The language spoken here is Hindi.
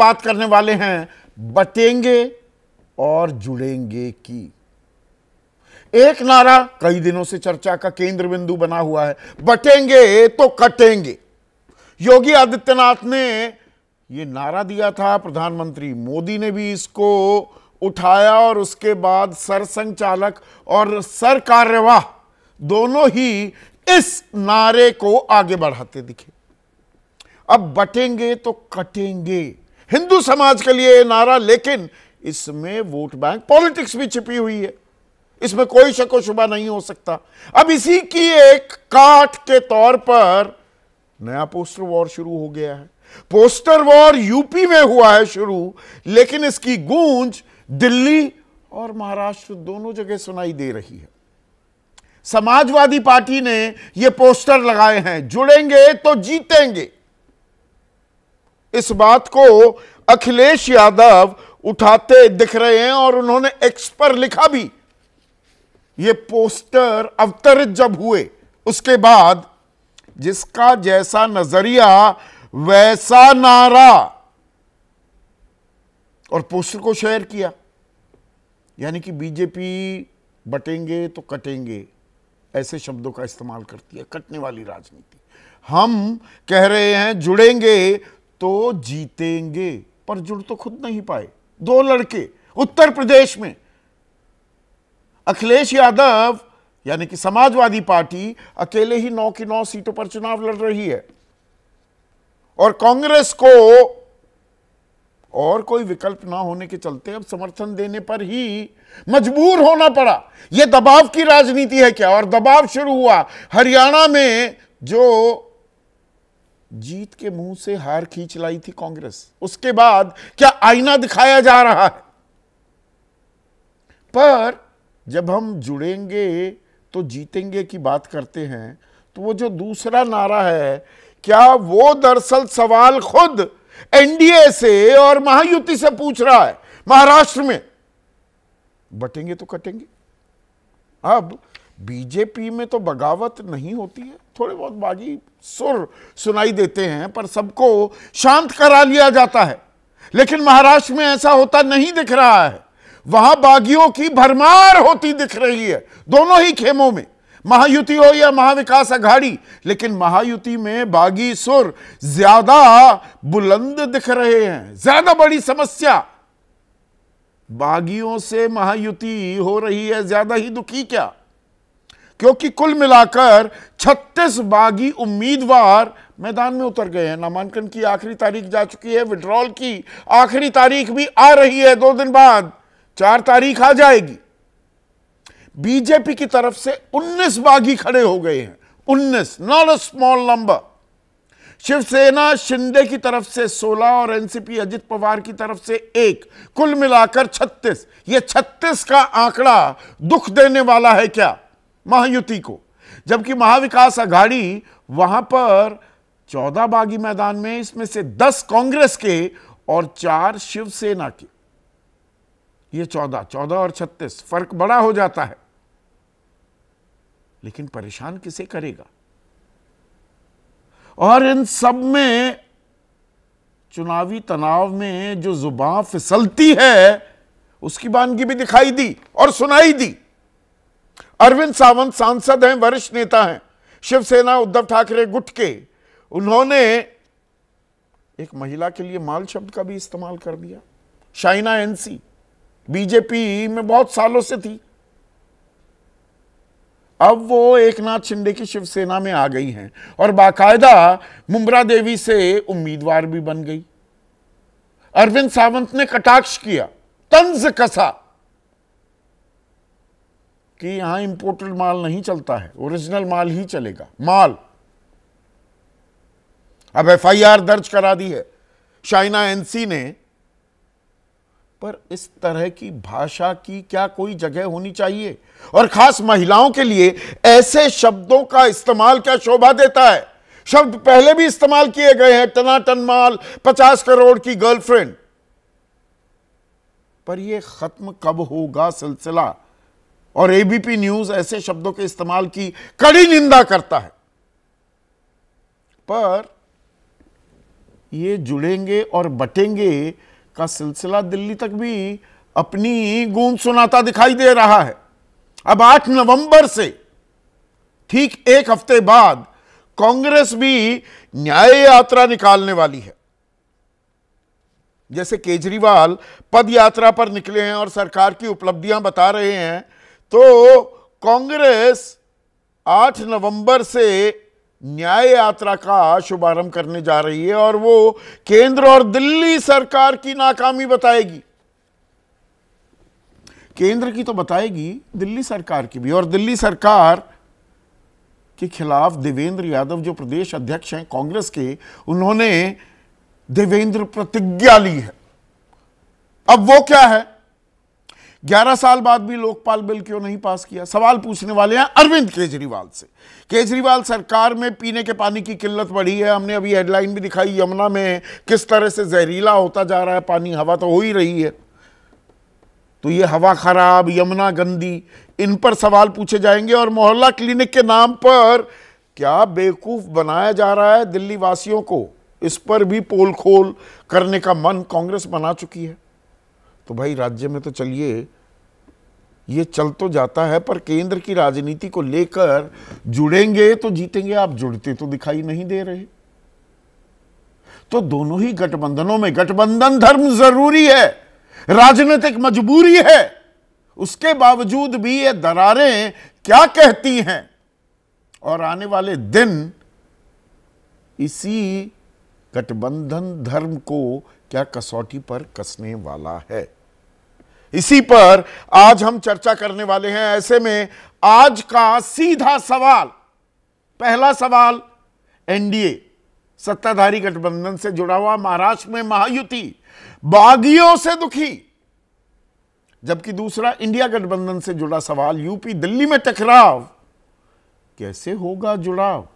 बात करने वाले हैं बटेंगे और जुड़ेंगे की एक नारा कई दिनों से चर्चा का केंद्र बिंदु बना हुआ है बटेंगे तो कटेंगे योगी आदित्यनाथ ने यह नारा दिया था प्रधानमंत्री मोदी ने भी इसको उठाया और उसके बाद सर संचालक और सर कार्यवाह दोनों ही इस नारे को आगे बढ़ाते दिखे अब बटेंगे तो कटेंगे हिंदू समाज के लिए नारा लेकिन इसमें वोट बैंक पॉलिटिक्स भी छिपी हुई है इसमें कोई शको शुबा नहीं हो सकता अब इसी की एक काट के तौर पर नया पोस्टर वॉर शुरू हो गया है पोस्टर वॉर यूपी में हुआ है शुरू लेकिन इसकी गूंज दिल्ली और महाराष्ट्र दोनों जगह सुनाई दे रही है समाजवादी पार्टी ने ये पोस्टर लगाए हैं जुड़ेंगे तो जीतेंगे इस बात को अखिलेश यादव उठाते दिख रहे हैं और उन्होंने एक्स पर लिखा भी ये पोस्टर अवतरित जब हुए उसके बाद जिसका जैसा नजरिया वैसा नारा और पोस्टर को शेयर किया यानी कि बीजेपी बटेंगे तो कटेंगे ऐसे शब्दों का इस्तेमाल करती है कटने वाली राजनीति हम कह रहे हैं जुड़ेंगे तो जीतेंगे पर जुड़ तो खुद नहीं पाए दो लड़के उत्तर प्रदेश में अखिलेश यादव यानी कि समाजवादी पार्टी अकेले ही नौ की नौ सीटों पर चुनाव लड़ रही है और कांग्रेस को और कोई विकल्प ना होने के चलते अब समर्थन देने पर ही मजबूर होना पड़ा यह दबाव की राजनीति है क्या और दबाव शुरू हुआ हरियाणा में जो जीत के मुंह से हार खींच लाई थी कांग्रेस उसके बाद क्या आईना दिखाया जा रहा है पर जब हम जुड़ेंगे तो जीतेंगे की बात करते हैं तो वो जो दूसरा नारा है क्या वो दरअसल सवाल खुद एनडीए से और महायुति से पूछ रहा है महाराष्ट्र में बटेंगे तो कटेंगे अब बीजेपी में तो बगावत नहीं होती है थोड़े बहुत बागी सुर सुनाई देते हैं पर सबको शांत करा लिया जाता है लेकिन महाराष्ट्र में ऐसा होता नहीं दिख रहा है वहां बागियों की भरमार होती दिख रही है दोनों ही खेमों में महायुति हो या महाविकास अघाड़ी लेकिन महायुति में बागी सुर ज्यादा बुलंद दिख रहे हैं ज्यादा बड़ी समस्या बागियों से महायुति हो रही है ज्यादा ही दुखी क्या क्योंकि कुल मिलाकर 36 बागी उम्मीदवार मैदान में उतर गए हैं नामांकन की आखिरी तारीख जा चुकी है विड्रॉल की आखिरी तारीख भी आ रही है दो दिन बाद चार तारीख आ जाएगी बीजेपी की तरफ से 19 बागी खड़े हो गए हैं 19 not a small number Shivsena Shinde की तरफ से 16 और एनसीपी अजित पवार की तरफ से एक कुल मिलाकर 36 ये 36 का आंकड़ा दुख देने वाला है क्या महायुति को जबकि महाविकास आघाड़ी वहां पर चौदह बागी मैदान में इसमें से दस कांग्रेस के और चार शिवसेना के ये चौदह चौदह और छत्तीस फर्क बड़ा हो जाता है लेकिन परेशान किसे करेगा और इन सब में चुनावी तनाव में जो जुबान फिसलती है उसकी बानगी भी दिखाई दी और सुनाई दी अरविंद सावंत सांसद हैं वरिष्ठ नेता हैं शिवसेना उद्धव ठाकरे गुट के उन्होंने एक महिला के लिए माल शब्द का भी इस्तेमाल कर दिया शाइना एनसी बीजेपी में बहुत सालों से थी अब वो एक नाथ शिंदे की शिवसेना में आ गई हैं और बाकायदा मुमरा देवी से उम्मीदवार भी बन गई अरविंद सावंत ने कटाक्ष किया तंज कसा कि यहां इंपोर्टेड माल नहीं चलता है ओरिजिनल माल ही चलेगा माल अब एफआईआर दर्ज करा दी है शाइना एनसी ने पर इस तरह की भाषा की क्या कोई जगह होनी चाहिए और खास महिलाओं के लिए ऐसे शब्दों का इस्तेमाल क्या शोभा देता है शब्द पहले भी इस्तेमाल किए गए हैं टनाटन माल पचास करोड़ की गर्लफ्रेंड पर यह खत्म कब होगा सिलसिला और एबीपी न्यूज ऐसे शब्दों के इस्तेमाल की कड़ी निंदा करता है पर ये जुड़ेंगे और बटेंगे का सिलसिला दिल्ली तक भी अपनी गूंज सुनाता दिखाई दे रहा है अब 8 नवंबर से ठीक एक हफ्ते बाद कांग्रेस भी न्याय यात्रा निकालने वाली है जैसे केजरीवाल पद यात्रा पर निकले हैं और सरकार की उपलब्धियां बता रहे हैं तो कांग्रेस 8 नवंबर से न्याय यात्रा का शुभारंभ करने जा रही है और वो केंद्र और दिल्ली सरकार की नाकामी बताएगी केंद्र की तो बताएगी दिल्ली सरकार की भी और दिल्ली सरकार के खिलाफ देवेंद्र यादव जो प्रदेश अध्यक्ष हैं कांग्रेस के उन्होंने देवेंद्र प्रतिज्ञा ली है अब वो क्या है 11 साल बाद भी लोकपाल बिल क्यों नहीं पास किया सवाल पूछने वाले हैं अरविंद केजरीवाल से केजरीवाल सरकार में पीने के पानी की किल्लत बढ़ी है हमने अभी हेडलाइन भी दिखाई यमुना में किस तरह से जहरीला होता जा रहा है पानी हवा तो हो ही रही है तो ये हवा खराब यमुना गंदी इन पर सवाल पूछे जाएंगे और मोहल्ला क्लिनिक के नाम पर क्या बेवकूफ़ बनाया जा रहा है दिल्ली वासियों को इस पर भी पोल खोल करने का मन कांग्रेस बना चुकी है तो भाई राज्य में तो चलिए ये चल तो जाता है पर केंद्र की राजनीति को लेकर जुड़ेंगे तो जीतेंगे आप जुड़ते तो दिखाई नहीं दे रहे तो दोनों ही गठबंधनों में गठबंधन धर्म जरूरी है राजनीतिक मजबूरी है उसके बावजूद भी ये दरारें क्या कहती हैं और आने वाले दिन इसी गठबंधन धर्म को क्या कसौटी पर कसने वाला है इसी पर आज हम चर्चा करने वाले हैं ऐसे में आज का सीधा सवाल पहला सवाल एनडीए सत्ताधारी गठबंधन से जुड़ा हुआ महाराष्ट्र में महायुति बागियों से दुखी जबकि दूसरा इंडिया गठबंधन से जुड़ा सवाल यूपी दिल्ली में टकराव कैसे होगा जुड़ाव